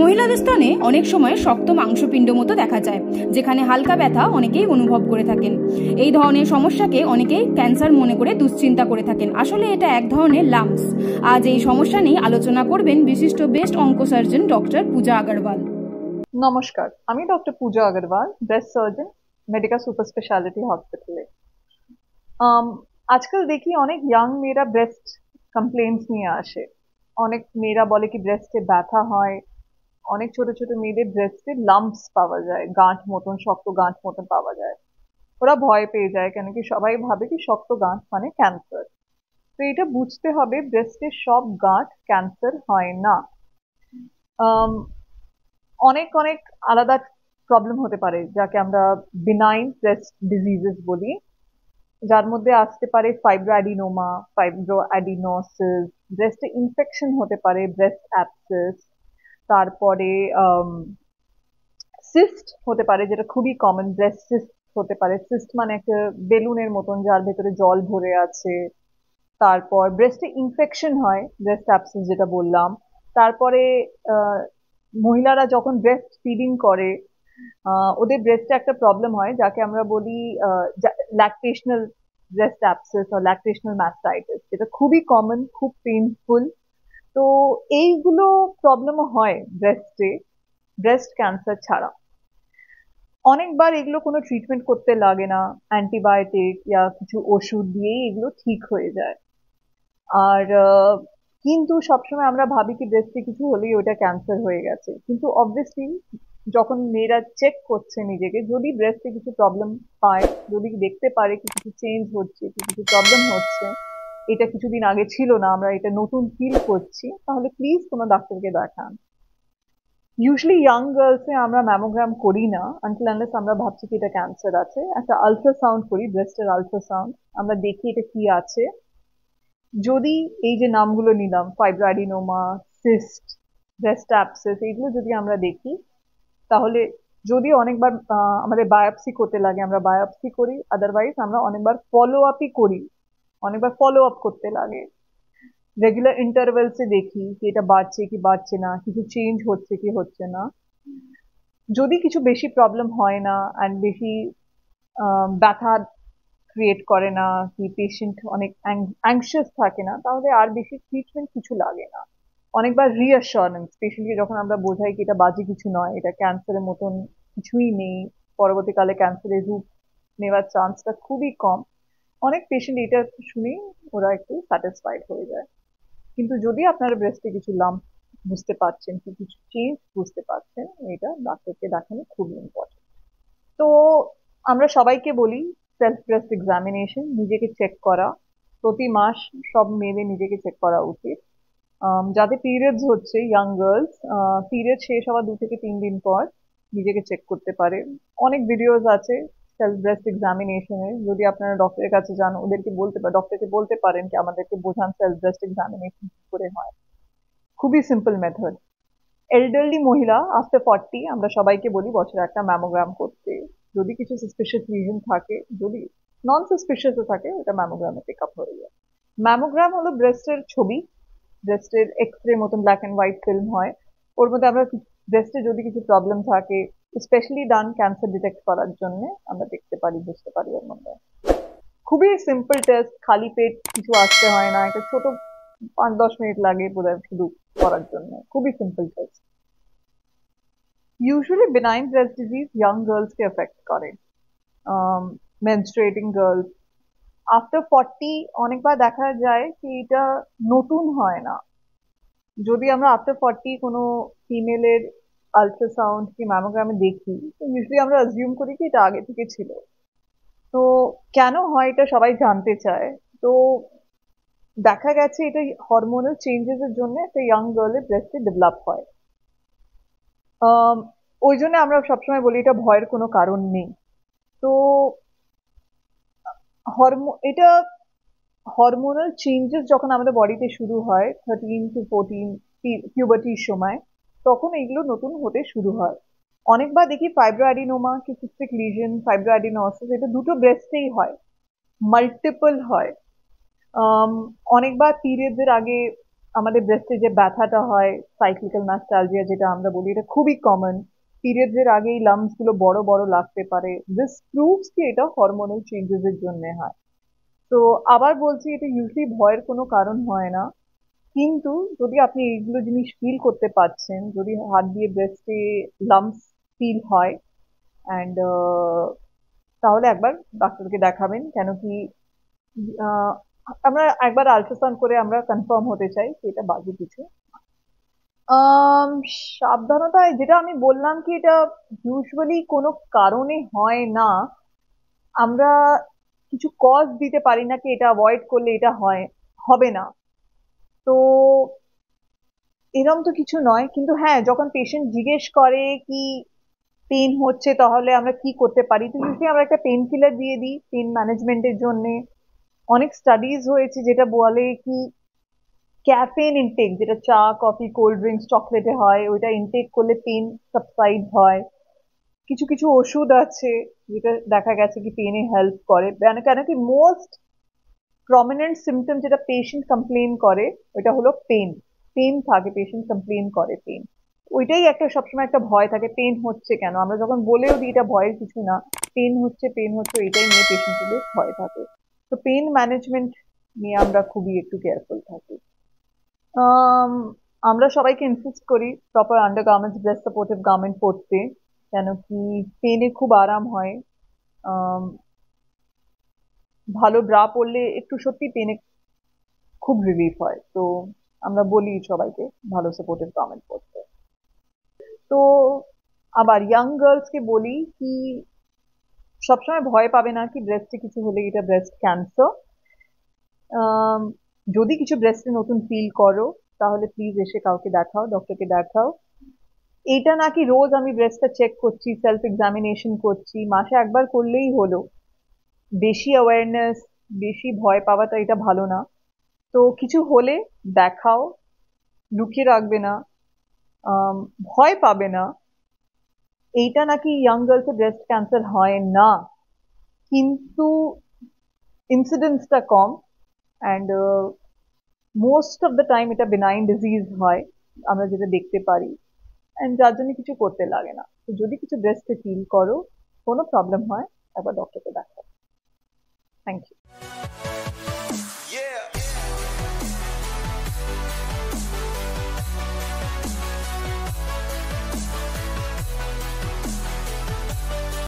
মহিলাদের স্থানে অনেক সময় শক্ত মাংসপিণ্ড মতো দেখা যায় যেখানে হালকা ব্যথা অনেকেই অনুভব করে থাকেন এই ধরনের সমস্যাকে অনেকেই ক্যান্সার মনে করে দুশ্চিন্তা করে থাকেন আসলে এটা এক ধরনের লামস আজ এই সমস্যা নিয়ে আলোচনা করবেন বিশিষ্ট best surgeon doctor Puja Agarwal নমস্কার আমি doctor Puja Agarwal breast surgeon medical super speciality হসপিটালে আজকাল দেখি অনেক ইয়াং মেয়েরা ব্রেস্ট কমপ্লেন্টস নিয়ে আসে অনেক মেয়েরা বলে কি ব্রেস্টে ব্যথা হয় অনেক ছোট ছোট মেয়েদের ব্রেস্টে লাম্পস পাওয়া যায় গাঁঠ মতন শক্ত গাঁঠ মতন পাওয়া যায় ওরা ভয় পেয়ে যায় কেন কি সবাই ভাবে কি শক্ত গাঁঠ মানে ক্যান্সার তো এটা বুঝতে হবে ব্রেস্টের সব গাঁঠ ক্যান্সার হয় না অনেক অনেক আলাদা প্রবলেম হতে পারে যাকে আমরা বিনাইন ব্রেস্ট ডিজিজেস বলি যার মধ্যে আসতে পারে ফাইব্রোঅ্যাডিনোমা ফাইব্রোঅ্যাডিনোসিস ব্রেস্টে ইনফেকশন হতে পারে ব্রেস্ট অ্যাপসিস তারপরে সিস্ট হতে পারে যেটা খুবই কমন ব্রেস্ট সিস্ট হতে পারে সিস্ট মানে একটা বেলুনের মতন যার ভেতরে জল ভরে আছে তারপর ব্রেস্টে ইনফেকশন হয় ব্রেস্ট অ্যাপসিস যেটা বললাম তারপরে মহিলারা যখন ব্রেস্ট ফিডিং করে ওদের ব্রেস্টে একটা প্রবলেম হয় যাকে আমরা বলি ল্যাকটেশনাল ব্রেস্ট অ্যাপসিস আর ল্যাকটেশনাল ম্যাস্টাইটিস যেটা খুবই কমন খুব পেইনফুল তো এইগুলো প্রবলেমও হয় ব্রেস্টে ব্রেস্ট ক্যান্সার ছাড়া অনেকবার এগুলো কোনো ট্রিটমেন্ট করতে লাগে না অ্যান্টিবায়োটিক ইয়া কিছু ওষুধ দিয়েই এগুলো ঠিক হয়ে যায় আর কিন্তু সবসময় আমরা ভাবি কি ব্রেস্টে কিছু হলেই ওটা ক্যান্সার হয়ে গেছে কিন্তু অবভিয়াসলি যখন মেয়েরা চেক করছে নিজেকে যদি ব্রেস্টে কিছু প্রবলেম পায় যদি দেখতে পারে কি কিছু চেঞ্জ হচ্ছে কি কিছু প্রবলেম হচ্ছে এটা কিছুদিন আগে ছিল না আমরা এটা নতুন ফিল করছি তাহলে প্লিজ কোনো ডাক্তারকে দেখান ইউজুয়ালি यंग গার্লস এ আমরা ম্যামোগ্রাম করি না আনটিল আনাস আমরা ভাবছি এটা ক্যান্সার আছে এটা আল্ট্রা সাউন্ড করি ব্রেস্টের আল্ট্রা সাউন্ড আমরা দেখি এটা কি আছে যদি এই যে নামগুলো নিলাম ফাইব্রাইনোমা সিস্ট ব্রেস্ট অ্যাপসেস এগুলো যদি আমরা দেখি তাহলে যদি অনেকবার আমাদের বায়োপসি করতে লাগে আমরা বায়োপসি করি अदरवाइज আমরা অনেকবার ফলোআপই করি অনেকবার ফলো আপ করতে লাগে রেগুলার ইন্টারভেলসে দেখি কি এটা বাড়ছে কি বাড়ছে না কিছু চেঞ্জ হচ্ছে কি হচ্ছে না যদি কিছু বেশি প্রবলেম হয় না অ্যান্ড বেশি ব্যথা ক্রিয়েট করে না কি পেশেন্ট অনেক অ্যাংশিয়াস থাকে না তাহলে আর বেশি ট্রিটমেন্ট কিছু লাগে না অনেকবার রিঅ্যাসুরেন্স পেশেন্টকে যখন আমরা বোঝাই কি এটা বাজে কিছু নয় এটা ক্যান্সারের মতন কিছুই নেই পরবর্তীকালে ক্যান্সারের রূপ নেওয়ার চান্সটা খুবই কম অনেক পেশেন্ট এটা শুনে ওরা একটু স্যাটিসফাইড হয়ে যায় কিন্তু যদি আপনারা ব্রেস্টে কিছু লাম বুঝতে পারছেন কি কিছু চেঞ্জ বুঝতে পারছেন এটা ডাক্তারকে দেখানো খুবই ইম্পর্টেন্ট তো আমরা সবাইকে বলি সেলফ ব্রেস্ট এক্সামিনেশন নিজেকে চেক করা প্রতি মাস সব মেয়েদের নিজেকে চেক করা উচিত যাদের পিরিয়ডস হচ্ছে ইয়াং গার্লস পিরিয়ড শেষ হওয়ার দু থেকে তিন দিন পর নিজেকে চেক করতে পারে অনেক ভিডিওস আছে সেলফ ব্রেস্ট এক্সামিনেশনে যদি আপনারা ডক্টরের কাছে যান ওদেরকে বলতে পারেন ডক্টরকে বলতে পারেন কি আমাদেরকে বোঝান সেলফ ব্রেস্ট এক্সামিনেশন কী করে হয় খুবই সিম্পল মেথড এল্ডারলি মহিলা আফটার ফর্টি আমরা সবাইকে বলি বছরে একটা ম্যামোগ্রাম করতে যদি কিছু সাসপিশিয়াস রিজন থাকে যদি নন সাসপিশিয়াসও থাকে ওটা ম্যামোগ্রামে পিক আপ হয়ে যায় ম্যামোগ্রাম হলো ব্রেস্টের ছবি ব্রেস্টের এক্স রে মতন ব্ল্যাক অ্যান্ড হোয়াইট ফিল্ম হয় ওর মধ্যে আমরা ব্রেস্টে যদি কিছু প্রবলেম থাকে স্পেশালি ডান ক্যান্সার ডিটেক্ট করার জন্য আমরা দেখতে পারি বুঝতে পারি ওর মধ্যে খুবই সিম্পল টেস্ট খালি পেট কিছু আসতে হয় না একটা ছোট পাঁচ দশ মিনিট লাগে বোধহয় শুধু করার জন্য খুবই simple test usually benign breast disease young গার্লসকে এফেক্ট করে মেনস্ট্রেটিং গার্লস আফটার ফর্টি অনেকবার দেখা যায় কি এটা নতুন হয় না যদি আমরা আফটার ফর্টি কোনো ফিমেলের আলট্রাসাউন্ড কি ম্যামোগ্রামে এ দেখি তো আমরা অ্যাজিউম করি কি এটা আগে থেকে ছিল তো কেন হয় এটা সবাই জানতে চায় তো দেখা গেছে এটা হরমোনাল চেঞ্জেস এর জন্য একটা ইয়াং গার্লের ব্রেস্টে ডেভেলপ হয় ওই জন্য আমরা সবসময় বলি এটা ভয়ের কোনো কারণ নেই তো হরমো এটা হরমোনাল চেঞ্জেস যখন আমাদের বডিতে শুরু হয় থার্টিন টু ফোরটিন পিউবার্টির সময় তখন এইগুলো নতুন হতে শুরু হয় অনেকবার দেখি ফাইব্রোঅ্যাডিনোমা কি সিস্টিক লিজন ফাইব্রোঅ্যাডিনোসিস এটা দুটো ব্রেস্টেই হয় মাল্টিপল হয় অনেকবার পিরিয়ডের আগে আমাদের ব্রেস্টে যে ব্যথাটা হয় সাইক্লিক্যাল ম্যাস্টালজিয়া যেটা আমরা বলি এটা খুবই কমন পিরিয়ডের আগেই লামসগুলো বড় বড় লাগতে পারে দিস প্রুভস কি এটা হরমোনাল চেঞ্জেসের জন্য হয় তো আবার বলছি এটা ইউজলি ভয়ের কোনো কারণ হয় না কিন্তু যদি আপনি এইগুলো জিনিস ফিল করতে পারছেন যদি হাত দিয়ে ব্রেস্টে লামস ফিল হয় অ্যান্ড uh, তাহলে একবার ডাক্তারকে দেখাবেন কেন কি আমরা একবার আলট্রাসাউন্ড করে আমরা কনফার্ম হতে চাই এটা বাজে কিছু সাবধানতায় যেটা আমি বললাম কি এটা ইউজুয়ালি কোনো কারণে হয় না আমরা কিছু কজ দিতে পারি না কি এটা অ্যাভয়েড করলে এটা হয় হবে না তো এরম তো কিছু নয় কিন্তু হ্যাঁ যখন পেশেন্ট জিজ্ঞেস করে কি পেন হচ্ছে তাহলে আমরা কি করতে পারি তো ইউজুয়ালি আমরা একটা পেন কিলার দিয়ে দিই পেন ম্যানেজমেন্টের জন্য অনেক স্টাডিজ হয়েছে যেটা বলে কি ক্যাফেন ইনটেক যেটা চা কফি কোল্ড ড্রিঙ্কস চকলেটে হয় ওইটা ইনটেক করলে পেন সাবসাইড হয় কিছু কিছু ওষুধ আছে যেটা দেখা গেছে কি পেনে হেল্প করে মানে কেন কি মোস্ট প্রমিনেন্ট সিমটম যেটা পেশেন্ট কমপ্লেন করে ওইটা হলো পেন পেন থাকে পেশেন্ট কমপ্লেন করে পেন ওইটাই একটা সবসময় একটা ভয় থাকে পেন হচ্ছে কেন আমরা যখন বলেও দিই এটা ভয়ের কিছু না পেন হচ্ছে পেন হচ্ছে এটাই নিয়ে পেশেন্টদের ভয় থাকে তো পেন ম্যানেজমেন্ট নিয়ে আমরা খুবই একটু কেয়ারফুল থাকি আমরা সবাইকে ইনসিস্ট করি proper undergarments dress supportive garment পরতে কেন কি পেনে খুব আরাম হয় ভালো ড্রা পড়লে একটু সত্যি পেনে খুব রিলিফ হয় তো আমরা বলি সবাইকে ভালো সাপোর্টিভ কমেন্ট করতে তো আবার ইয়াং গার্লসকে বলি কি সবসময় ভয় পাবে না কি ব্রেস্টে কিছু হলে এটা ব্রেস্ট ক্যান্সার যদি কিছু ব্রেস্টে নতুন ফিল করো তাহলে প্লিজ এসে কাউকে দেখাও ডক্টরকে দেখাও এটা নাকি রোজ আমি ব্রেস্টটা চেক করছি সেলফ এক্সামিনেশন করছি মাসে একবার করলেই হলো বেশি অ্যাওয়ারনেস বেশি ভয় পাওয়া তো এটা ভালো না তো কিছু হলে দেখাও দুখে রাখবে না ভয় পাবে না এইটা নাকি ইয়াং গার্লসে ব্রেস্ট ক্যান্সার হয় না কিন্তু ইনসিডেন্সটা কম and most of the time এটা বিনাইন ডিজিজ হয় আমরা যেটা দেখতে পারি এন্ড যার জন্য কিছু করতে লাগে না যদি কিছু ব্রেস্টে টিন করো কোনো প্রবলেম হয় তাহলে ডাক্তারকে দেখাও Thank you.